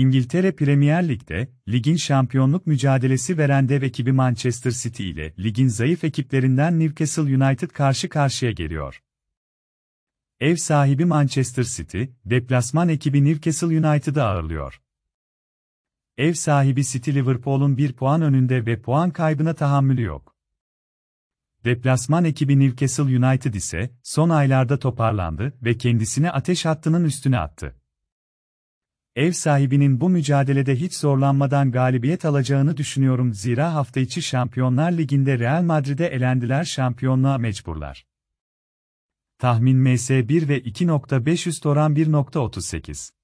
İngiltere Premier Lig'de, ligin şampiyonluk mücadelesi veren dev ekibi Manchester City ile ligin zayıf ekiplerinden Newcastle United karşı karşıya geliyor. Ev sahibi Manchester City, deplasman ekibi Newcastle United'ı ağırlıyor. Ev sahibi City Liverpool'un bir puan önünde ve puan kaybına tahammülü yok. Deplasman ekibi Newcastle United ise son aylarda toparlandı ve kendisini ateş hattının üstüne attı ev sahibinin bu mücadelede hiç zorlanmadan galibiyet alacağını düşünüyorum zira hafta içi Şampiyonlar Ligi'nde Real Madrid'e elendiler şampiyonluğa mecburlar. Tahmin MS1 ve 2.5 üst oran 1.38